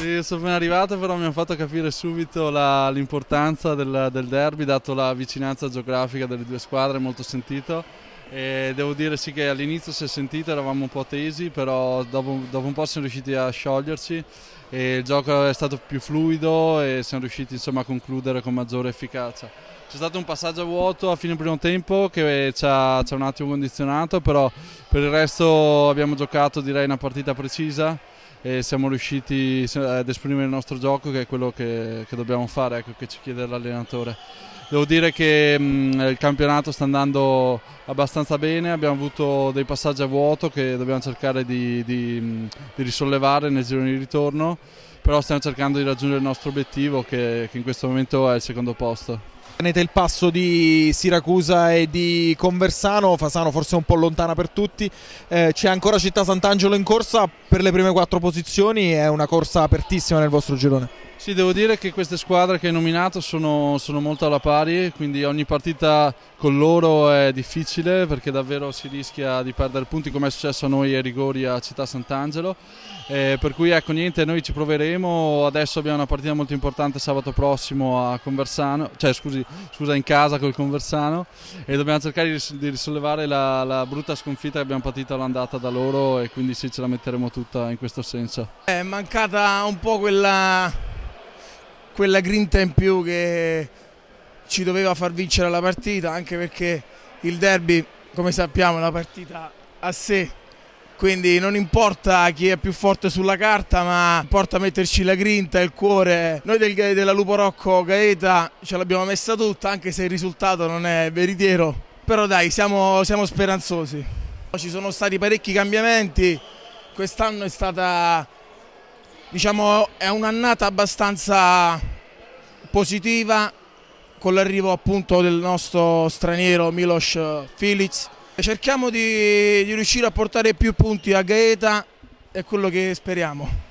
Sì, sono appena arrivato, però mi hanno fatto capire subito l'importanza del, del, derby, dato la vicinanza geografica delle due squadre, molto sentito. E devo dire sì che all'inizio si è sentito, eravamo un po' tesi, però dopo, dopo un po' siamo riusciti a scioglierci e il gioco è stato più fluido e siamo riusciti insomma, a concludere con maggiore efficacia. C'è stato un passaggio a vuoto a fine primo tempo che ci ha, ci ha un attimo condizionato, però per il resto abbiamo giocato direi una partita precisa e siamo riusciti ad esprimere il nostro gioco che è quello che, che dobbiamo fare, ecco, che ci chiede l'allenatore. Devo dire che mh, mm, il campionato sta andando abbastanza bene, abbiamo avuto dei passaggi a vuoto che dobbiamo cercare di, di, mm, di risollevare nel giro di ritorno, però stiamo cercando di raggiungere il nostro obiettivo che, che in questo momento è il secondo posto. Tenete il passo di Siracusa e di Conversano, Fasano forse un po' lontana per tutti, eh, c'è ancora Città Sant'Angelo in corsa per le prime quattro posizioni, è una corsa apertissima nel vostro girone. Sì, devo dire che queste squadre che hai nominato sono, sono molto alla pari, quindi ogni partita con loro è difficile perché davvero si rischia di perdere punti come è successo a noi ai rigori a Città Sant'Angelo, eh, per cui ecco niente, noi ci proveremo, adesso abbiamo una partita molto importante sabato prossimo a Conversano, cioè scusi scusi, scusa in casa col Conversano e dobbiamo cercare di, risollevare la, la, brutta sconfitta che abbiamo patito all'andata da loro e quindi sì ce la metteremo tutta in questo senso. È mancata un po' quella, quella grinta in più che ci doveva far vincere la partita anche perché il derby come sappiamo è una partita a sé quindi non importa chi è più forte sulla carta ma importa metterci la grinta, il cuore. Noi del, della Lupo Rocco Gaeta ce l'abbiamo messa tutta anche se il risultato non è veritiero, però dai siamo, siamo speranzosi. Ci sono stati parecchi cambiamenti, quest'anno è stata diciamo è un'annata abbastanza positiva con l'arrivo appunto del nostro straniero Milos Filic Cerchiamo di, di riuscire a portare più punti a Gaeta, è quello che speriamo.